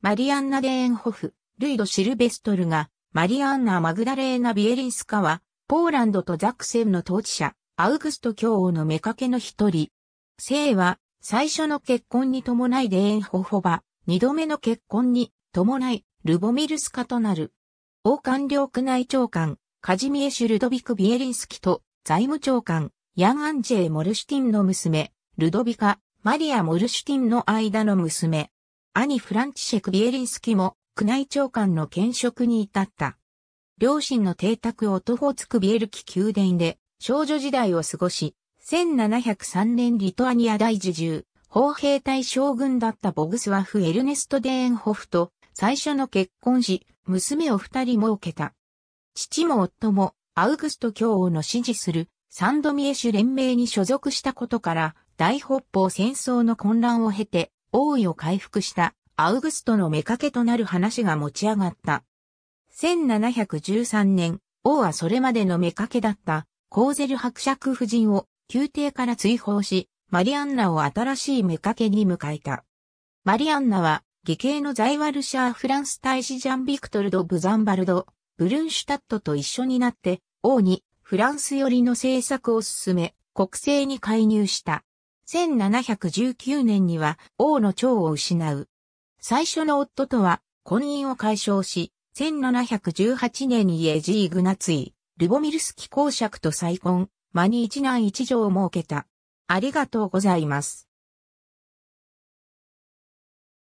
マリアンナ・デーンホフ、ルイド・シルベストルが、マリアンナ・マグダレーナ・ビエリンスカは、ポーランドとザクセンの統治者、アウグスト教王の妾の一人。聖は、最初の結婚に伴いデーンホフバ、二度目の結婚に伴い、ルボミルスカとなる。王官僚宮内長官、カジミエシュ・ルドビク・ビエリンスキと、財務長官、ヤン・アンジェイ・モルシュティンの娘、ルドビカ、マリア・モルシュティンの間の娘。兄フランチシェク・ビエリンスキも宮内長官の兼職に至った。両親の邸宅をトホーツクビエルキ宮殿で少女時代を過ごし、1703年リトアニア大樹重、砲兵隊将軍だったボグスワフ・エルネスト・デーンホフと最初の結婚時、娘を二人設けた。父も夫もアウグスト教王の支持するサンドミエシュ連盟に所属したことから、大北方戦争の混乱を経て、王位を回復したアウグストの目けとなる話が持ち上がった。1713年、王はそれまでの目けだったコーゼル伯爵夫人を宮廷から追放し、マリアンナを新しい目けに迎えた。マリアンナは、義兄のザイワルシャー・フランス大使ジャン・ビクトルド・ブザンバルド、ブルンシュタットと一緒になって、王にフランス寄りの政策を進め、国政に介入した。1719年には王の長を失う。最初の夫とは、婚姻を解消し、1718年にイエジーグナツイ、ルボミルスキ公爵と再婚、間に一男一女を設けた。ありがとうございます。